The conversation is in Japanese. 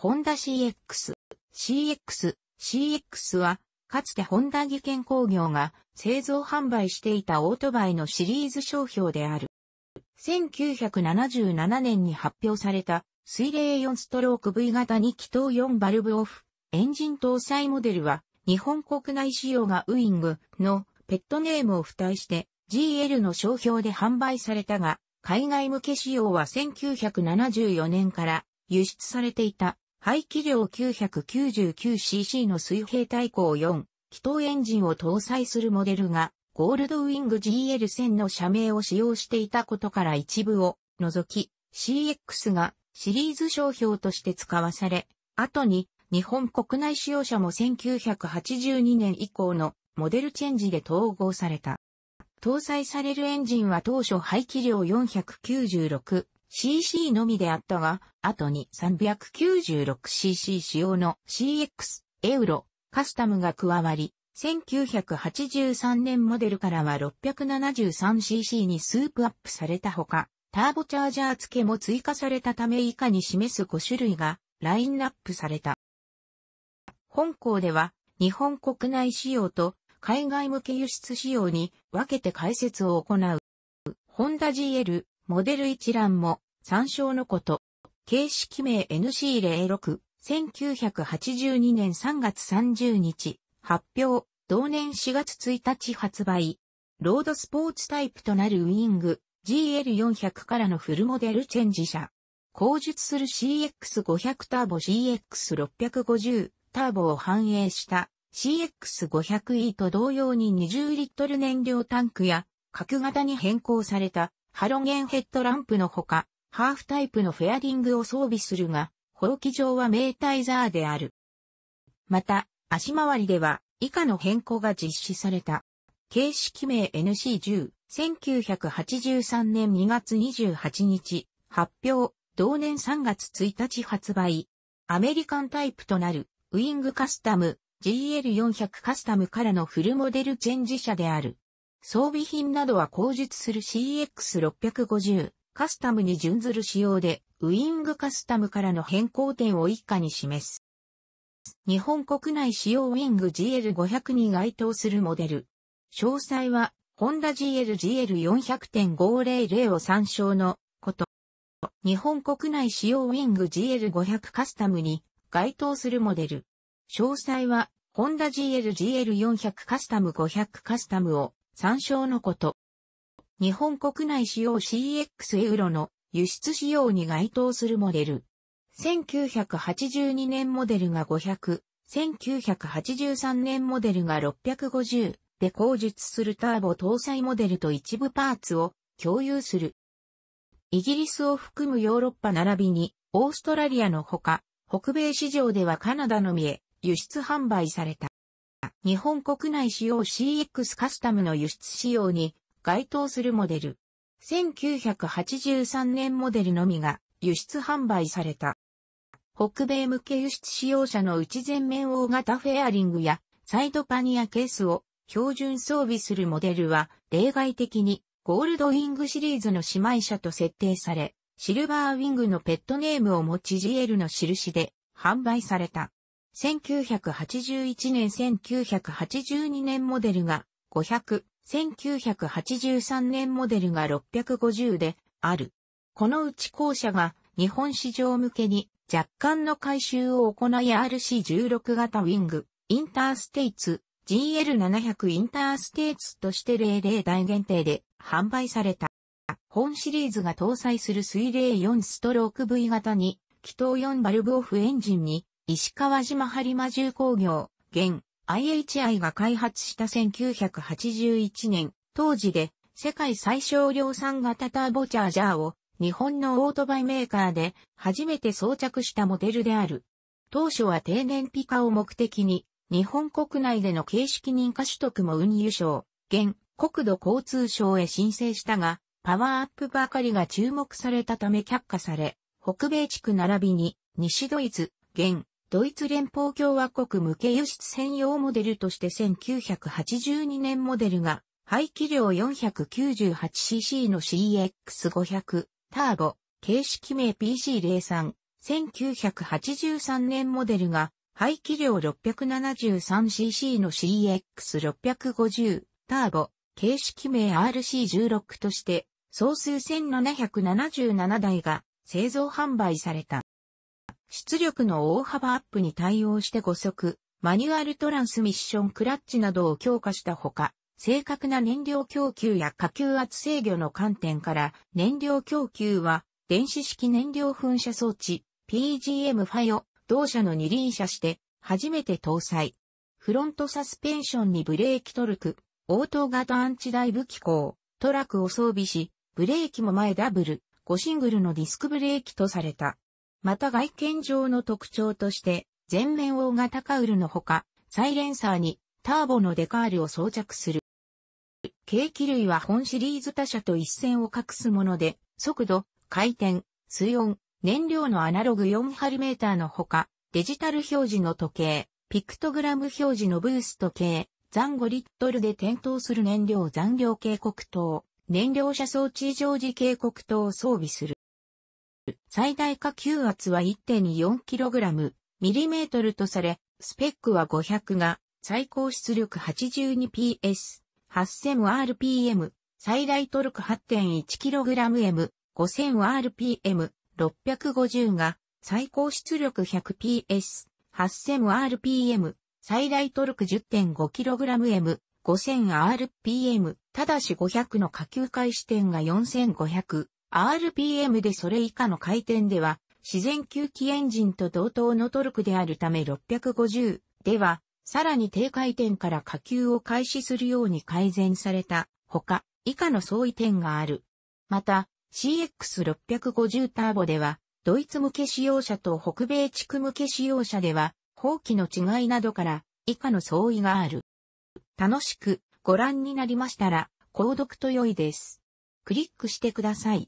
ホンダ CX。CX、CX は、かつてホンダ技研工業が製造販売していたオートバイのシリーズ商標である。1977年に発表された水冷4ストローク V 型2気筒4バルブオフエンジン搭載モデルは日本国内仕様がウイングのペットネームを付帯して GL の商標で販売されたが海外向け仕様は1974年から輸出されていた排気量 999cc の水平対向4、気筒エンジンを搭載するモデルが、ゴールドウィング GL1000 の社名を使用していたことから一部を除き、CX がシリーズ商標として使わされ、後に日本国内使用者も1982年以降のモデルチェンジで統合された。搭載されるエンジンは当初排気量496 cc のみであったが、後に 396cc 仕様の CX、エウロ、カスタムが加わり、1983年モデルからは 673cc にスープアップされたほか、ターボチャージャー付けも追加されたため以下に示す5種類がラインナップされた。本校では日本国内仕様と海外向け輸出仕様に分けて解説を行う。ホンダ GL モデル一覧も参照のこと。形式名 NC06、1982年3月30日、発表、同年4月1日発売。ロードスポーツタイプとなるウィング、GL400 からのフルモデルチェンジ車。後述する CX500 ターボ CX650 ターボを反映した CX500E と同様に20リットル燃料タンクや角型に変更されたハロゲンヘッドランプのほかハーフタイプのフェアリングを装備するが、放棄上はメータイザーである。また、足回りでは以下の変更が実施された。形式名 NC10、1983年2月28日、発表、同年3月1日発売。アメリカンタイプとなる、ウィングカスタム、GL400 カスタムからのフルモデルチェンジ車である。装備品などは後述する CX650、カスタムに準ずる仕様で、ウイングカスタムからの変更点を一下に示す。日本国内使用ウィング GL500 に該当するモデル。詳細は、ホンダ GLGL400.500 を参照のこと。日本国内使用ウィング GL500 カスタムに該当するモデル。詳細は、ホンダ GLGL400 カスタム500カスタムを参照のこと。日本国内使用 CX エウロの輸出仕様に該当するモデル。1982年モデルが500、1983年モデルが650で口述するターボ搭載モデルと一部パーツを共有する。イギリスを含むヨーロッパ並びにオーストラリアのほか、北米市場ではカナダのみへ輸出販売された。日本国内使用 CX カスタムの輸出仕様に該当するモデル。1983年モデルのみが輸出販売された。北米向け輸出使用者の内全面大型フェアリングやサイドパニアケースを標準装備するモデルは例外的にゴールドウィングシリーズの姉妹車と設定され、シルバーウィングのペットネームを持ち GL の印で販売された。1981年1982年モデルが500、1983年モデルが650である。このうち後者が日本市場向けに若干の改修を行い RC16 型ウィング、インターステイツ、GL700 インターステイツとして00台限定で販売された。本シリーズが搭載する水冷4ストローク V 型に、気筒4バルブオフエンジンに、石川島播磨重工業、現、IHI が開発した1981年、当時で世界最小量産型ターボチャージャーを日本のオートバイメーカーで初めて装着したモデルである。当初は低燃費化を目的に日本国内での形式認可取得も運輸省、現国土交通省へ申請したが、パワーアップばかりが注目されたため却下され、北米地区並びに西ドイツ、現ドイツ連邦共和国向け輸出専用モデルとして1982年モデルが排気量 498cc の CX500 ターボ形式名 PC03 1983年モデルが排気量 673cc の CX650 ターボ形式名 RC16 として総数1777台が製造販売された。出力の大幅アップに対応して5速、マニュアルトランスミッションクラッチなどを強化したほか、正確な燃料供給や下級圧制御の観点から燃料供給は電子式燃料噴射装置 PGM ファを、同社の二輪車して初めて搭載。フロントサスペンションにブレーキトルク、応答型アンチダイブ機構、トラックを装備し、ブレーキも前ダブル、5シングルのディスクブレーキとされた。また外見上の特徴として、前面大型カウルのほか、サイレンサーにターボのデカールを装着する。軽気類は本シリーズ他社と一線を画すもので、速度、回転、水温、燃料のアナログ4ハルメーターのほか、デジタル表示の時計、ピクトグラム表示のブースト計、残5リットルで点灯する燃料残量警告灯、燃料車装置常時警告灯を装備する。最大下級圧は 1.4kg、ミリメートルとされ、スペックは500が、最高出力 82PS、8000rpm、最大トルク 8.1kgm、5000rpm、650が、最高出力 100PS、8000rpm、最大トルク 10.5kgm、5000rpm、ただし500の下級回視点が4500、RPM でそれ以下の回転では、自然吸気エンジンと同等のトルクであるため650では、さらに低回転から下級を開始するように改善された、ほか、以下の相違点がある。また、CX650 ターボでは、ドイツ向け使用者と北米地区向け使用者では、法規の違いなどから以下の相違がある。楽しくご覧になりましたら、購読と良いです。クリックしてください。